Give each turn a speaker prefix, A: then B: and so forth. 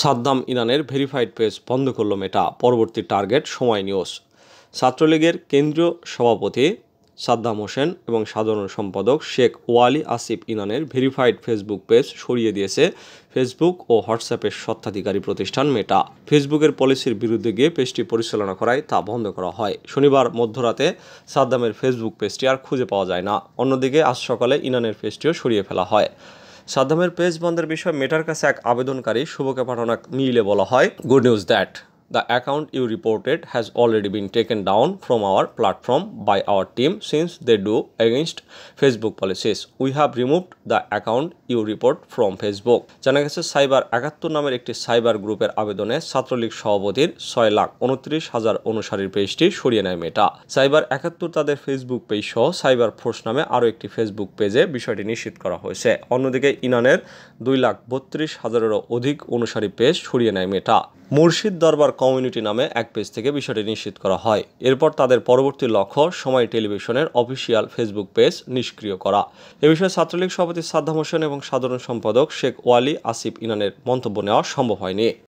A: সাদ্দাম ইরানের verified page বন্ধ করল মেটা পরবর্তী টার্গেট সময় নিউজ ছাত্রলীগের কেন্দ্রীয় সভাপতি সাদ্দাম হোসেন এবং সাধারণ সম্পাদক শেখ ওয়ালি আসিফ ইনানের ভেরিফাইড ফেসবুক পেজ সরিয়ে দিয়েছে ফেসবুক ও হোয়াটসঅ্যাপের স্বত্বাধিকারী প্রতিষ্ঠান মেটা ফেসবুকের পলিসির বিরুদ্ধে গিয়ে পেজটি পরিচালনা করায় তা বন্ধ করা হয় শনিবার মধ্যরাতে সাদ্দামের ফেসবুক পেজটি আর খুঁজে পাওয়া যায় না অন্যদিকে আজ সকালে ইনানের পেজটিও সরিয়ে ফেলা হয় সাদ্দামের পেজ বন্ধের বিষয়ে মেটার কাছে এক আবেদনকারী শুভকে পাঠানো এক বলা হয় good news that the account you reported has already been taken down from our platform by our team since they do against Facebook policies. We have removed the account you report from Facebook. জানা গেছে cyber একাত্তর নামের একটি cyber গ্রুপের আবেদনে ছাত্রলীগ সভাপতির ছয় লাখ উনত্রিশ হাজার অনুসারীর পেজটি সরিয়ে নেয় মেটা সাইবার একাত্তর তাদের ফেসবুক পেজ সহ সাইবার ফোর্স নামে আরও একটি ফেসবুক পেজে বিষয়টি নিশ্চিত করা হয়েছে অন্যদিকে ইনানের দুই লাখ বত্রিশ হাজারেরও অধিক অনুসারী পেজ সরিয়ে নেয় মেটা মুর্শিদ দরবার কমিউনিটি নামে এক পেজ থেকে বিষয়টি নিশ্চিত করা হয় এরপর তাদের পরবর্তী লক্ষ্য সময় টেলিভিশনের অফিসিয়াল ফেসবুক পেজ নিষ্ক্রিয় করা এ বিষয়ে ছাত্রলীগ সভাপতি সাদ্দাম হোসেন এবং সাধারণ সম্পাদক শেখ ওয়ালি আসিফ ইনানের মন্তব্য নেওয়া সম্ভব হয়নি